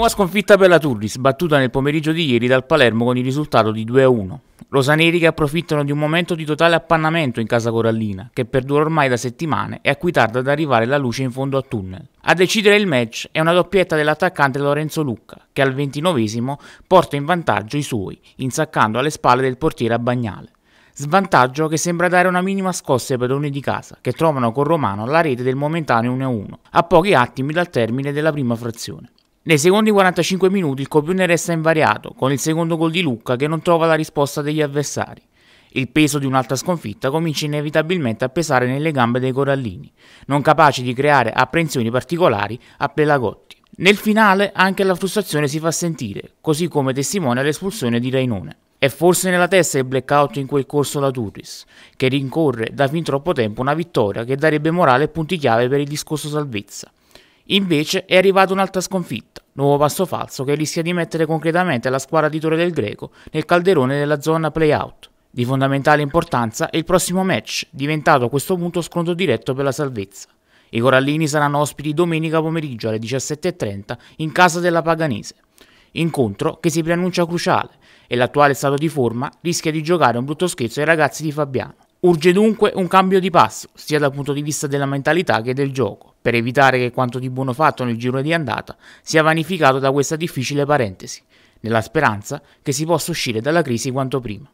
Nuova sconfitta per la Turri, sbattuta nel pomeriggio di ieri dal Palermo con il risultato di 2-1. Rosaneri che approfittano di un momento di totale appannamento in casa corallina, che perdura ormai da settimane e a cui tarda ad arrivare la luce in fondo al tunnel. A decidere il match è una doppietta dell'attaccante Lorenzo Lucca, che al 29 porta in vantaggio i suoi, insaccando alle spalle del portiere a Bagnale. Svantaggio che sembra dare una minima scossa ai padroni di casa, che trovano con Romano la rete del momentaneo 1-1, a pochi attimi dal termine della prima frazione. Nei secondi 45 minuti il copione resta invariato, con il secondo gol di Lucca che non trova la risposta degli avversari. Il peso di un'altra sconfitta comincia inevitabilmente a pesare nelle gambe dei corallini, non capaci di creare apprensioni particolari a Pelagotti. Nel finale anche la frustrazione si fa sentire, così come testimonia l'espulsione di Rainone. È forse nella testa il blackout in quel corso la Turris, che rincorre da fin troppo tempo una vittoria che darebbe morale e punti chiave per il discorso salvezza. Invece è arrivata un'altra sconfitta, nuovo passo falso che rischia di mettere concretamente la squadra di Torre del Greco nel calderone della zona play-out. Di fondamentale importanza è il prossimo match, diventato a questo punto scontro diretto per la salvezza. I Corallini saranno ospiti domenica pomeriggio alle 17.30 in casa della Paganese. Incontro che si preannuncia cruciale e l'attuale stato di forma rischia di giocare un brutto scherzo ai ragazzi di Fabiano. Urge dunque un cambio di passo, sia dal punto di vista della mentalità che del gioco, per evitare che quanto di buono fatto nel giro di andata sia vanificato da questa difficile parentesi, nella speranza che si possa uscire dalla crisi quanto prima.